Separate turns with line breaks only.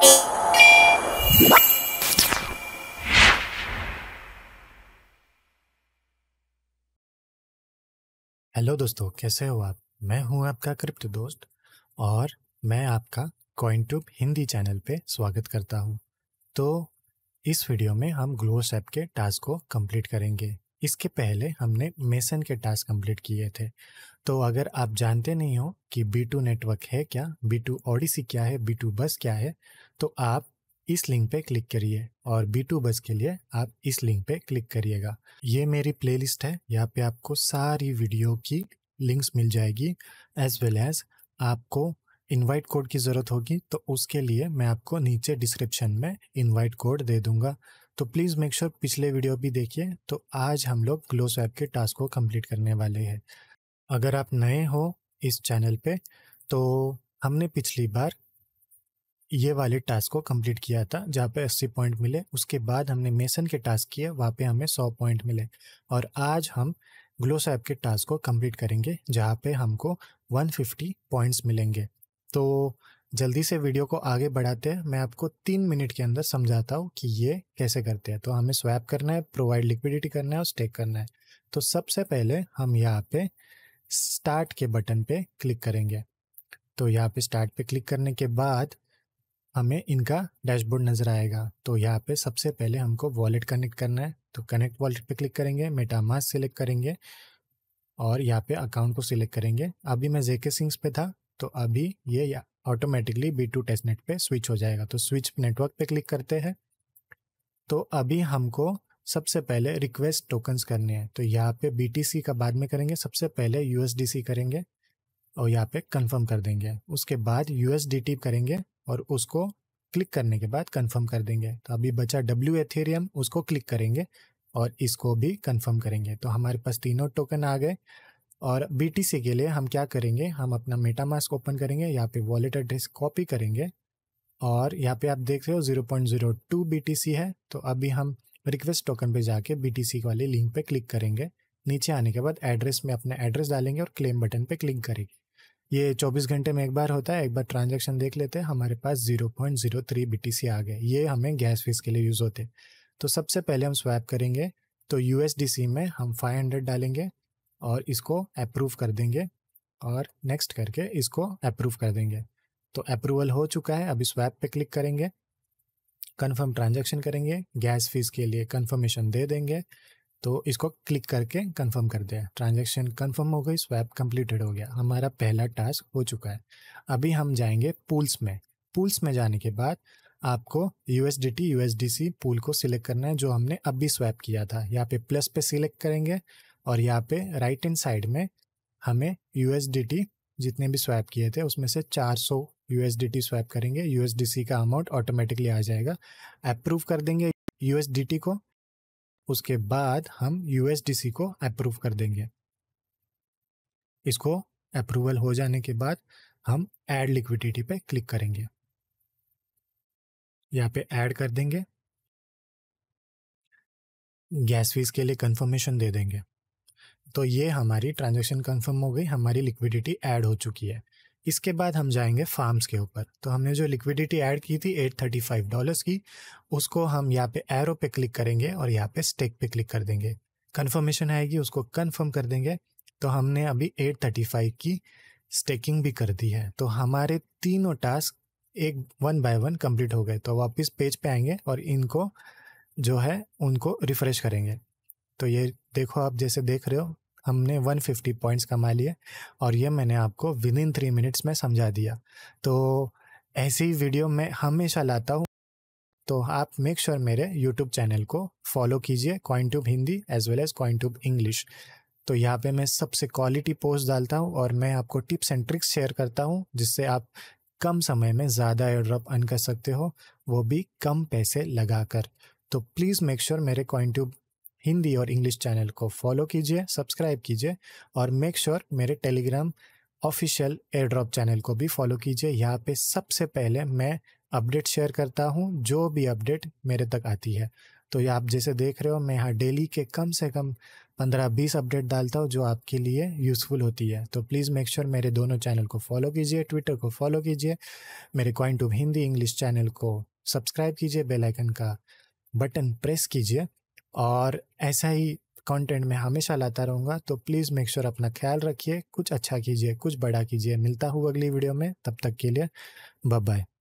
hello दोस्तों कैसे हो आप मैं हूं आपका क्रिप्ट दोस्त और मैं आपका कॉइन ट्यूब हिंदी चैनल पे स्वागत करता हूं तो इस वीडियो में हम ग्लोस ऐप के टास्क को कंप्लीट करेंगे इसके पहले हमने मेसन के टास्क कंप्लीट किए थे तो अगर आप जानते नहीं हो कि बी टू नेटवर्क है क्या बी टू ऑडिसी क्या है बी टू बस क्या है तो आप इस लिंक पे क्लिक करिए और बी टू बस के लिए आप इस लिंक पे क्लिक करिएगा ये मेरी प्लेलिस्ट है यहाँ पे आपको सारी वीडियो की लिंक्स मिल जाएगी एज वेल एज आपको इनवाइट कोड की ज़रूरत होगी तो उसके लिए मैं आपको नीचे डिस्क्रिप्शन में इनवाइट कोड दे दूंगा तो प्लीज़ मेक श्योर पिछले वीडियो भी देखिए तो आज हम लोग ग्लो स्वैप के टास्क को कंप्लीट करने वाले हैं अगर आप नए हो इस चैनल पे तो हमने पिछली बार ये वाले टास्क को कंप्लीट किया था जहाँ पे 80 पॉइंट मिले उसके बाद हमने मेसन के टास्क किए वहाँ पे हमें 100 पॉइंट मिले और आज हम ग्लो स्वैप के टास्क को कंप्लीट करेंगे जहाँ पे हमको 150 पॉइंट्स मिलेंगे तो जल्दी से वीडियो को आगे बढ़ाते हैं मैं आपको तीन मिनट के अंदर समझाता हूँ कि ये कैसे करते हैं तो हमें स्वैप करना है प्रोवाइड लिक्विडिटी करना है और स्टेक करना है तो सबसे पहले हम यहाँ पे स्टार्ट के बटन पे क्लिक करेंगे तो यहाँ पे स्टार्ट पे क्लिक करने के बाद हमें इनका डैशबोर्ड नज़र आएगा तो यहाँ पे सबसे पहले हमको वॉलेट कनेक्ट करना है तो कनेक्ट वॉलेट पे क्लिक करेंगे मेटामास सिलेक्ट करेंगे और यहाँ पे अकाउंट को सिलेक्ट करेंगे अभी मैं जेके सिंग्स पे था तो अभी ये automatically B two test net पर स्विच हो जाएगा तो स्विच नेटवर्क पे क्लिक करते हैं तो अभी हमको सबसे पहले रिक्वेस्ट टोकन्स करने हैं तो यहाँ पे बी का बाद में करेंगे सबसे पहले यू करेंगे और यहाँ पे कंफर्म कर देंगे उसके बाद यू करेंगे और उसको क्लिक करने के बाद कंफर्म कर देंगे तो अभी बचा डब्ल्यू एथेरियम उसको क्लिक करेंगे और इसको भी कंफर्म करेंगे तो हमारे पास तीनों टोकन आ गए और सी के लिए हम क्या करेंगे हम अपना मेटामास्क ओपन करेंगे यहाँ पे वॉलेट एड्रेस कॉपी करेंगे और यहाँ पे आप देख रहे हो 0.02 सी है तो अभी हम रिक्वेस्ट टोकन पे जाके सी वाले लिंक पे क्लिक करेंगे नीचे आने के बाद एड्रेस में अपना एड्रेस डालेंगे और क्लेम बटन पे क्लिक करेंगे ये 24 घंटे में एक बार होता है एक बार ट्रांजेक्शन देख लेते हैं हमारे पास 0.03 सी आ गए ये हमें गैस फीस के लिए यूज़ होते तो सबसे पहले हम स्वैप करेंगे तो यू में हम फाइव डालेंगे और इसको अप्रूव कर देंगे और नेक्स्ट करके इसको अप्रूव कर देंगे तो अप्रूवल हो चुका है अभी स्वैप पे क्लिक करेंगे कन्फर्म ट्रांजैक्शन करेंगे गैस फीस के लिए कन्फर्मेशन दे देंगे तो इसको क्लिक करके कंफर्म कर दिया ट्रांजैक्शन कंफर्म हो गई स्वैप कंप्लीटेड हो गया हमारा पहला टास्क हो चुका है अभी हम जाएंगे पूल्स में पूल्स में जाने के बाद आपको U S D T U S D C pool को सिलेक्ट करना है जो हमने अभी स्वैप किया था यहाँ पे प्लस पे सिलेक्ट करेंगे और यहाँ पे राइट हैंड साइड में हमें यू जितने भी स्वैप किए थे उसमें से 400 सौ स्वैप करेंगे यू का अमाउंट ऑटोमेटिकली आ जाएगा अप्रूव कर देंगे यू को उसके बाद हम यू को अप्रूव कर देंगे इसको अप्रूवल हो जाने के बाद हम ऐड लिक्विडिटी पे क्लिक करेंगे यहाँ पे ऐड कर देंगे गैस फीस के लिए कंफर्मेशन दे देंगे तो ये हमारी ट्रांजेक्शन कन्फर्म हो गई हमारी लिक्विडिटी ऐड हो चुकी है इसके बाद हम जाएंगे फार्म्स के ऊपर तो हमने जो लिक्विडिटी ऐड की थी एट थर्टी फाइव डॉलर्स की उसको हम यहाँ पे एरो पे क्लिक करेंगे और यहाँ पे स्टेक पे क्लिक कर देंगे कन्फर्मेशन आएगी उसको कन्फर्म कर देंगे तो हमने अभी एट थर्टी फाइव की स्टेकिंग भी कर दी है तो हमारे तीनों टास्क एक वन बाय वन कंप्लीट हो गए तो वापस पेज पे आएंगे और इनको जो है उनको रिफ्रेश करेंगे तो ये देखो आप जैसे देख रहे हो हमने 150 पॉइंट्स कमा लिए और ये मैंने आपको विद इन थ्री मिनट्स में समझा दिया तो ऐसी वीडियो मैं हमेशा लाता हूँ तो आप मेक श्योर sure मेरे यूट्यूब चैनल को फॉलो कीजिए Coin Tube Hindi as well as Coin Tube English तो यहाँ पे मैं सबसे क्वालिटी पोस्ट डालता हूँ और मैं आपको टिप्स एंड ट्रिक्स शेयर करता हूँ जिससे आप कम समय में ज़्यादा ड्रॉप अन कर सकते हो वो भी कम पैसे लगाकर तो प्लीज़ मेक श्योर मेरे कॉइन ट्यूब हिंदी और इंग्लिश चैनल को फॉलो कीजिए सब्सक्राइब कीजिए और मेक श्योर sure मेरे Telegram official airdrop channel को भी फॉलो कीजिए यहाँ पे सबसे पहले मैं अपडेट शेयर करता हूँ जो भी अपडेट मेरे तक आती है तो ये आप जैसे देख रहे हो मैं यहाँ डेली के कम से कम पंद्रह बीस अपडेट डालता हूँ जो आपके लिए यूज़फुल होती है तो प्लीज़ मेक श्योर मेरे दोनों चैनल को फॉलो कीजिए ट्विटर को फॉलो कीजिए मेरे कॉइन हिंदी इंग्लिश चैनल को सब्सक्राइब कीजिए बेल आइकन का बटन प्रेस कीजिए और ऐसा ही कंटेंट मैं हमेशा लाता रहूँगा तो प्लीज़ मेक श्योर अपना ख्याल रखिए कुछ अच्छा कीजिए कुछ बड़ा कीजिए मिलता हूँ अगली वीडियो में तब तक के लिए बाय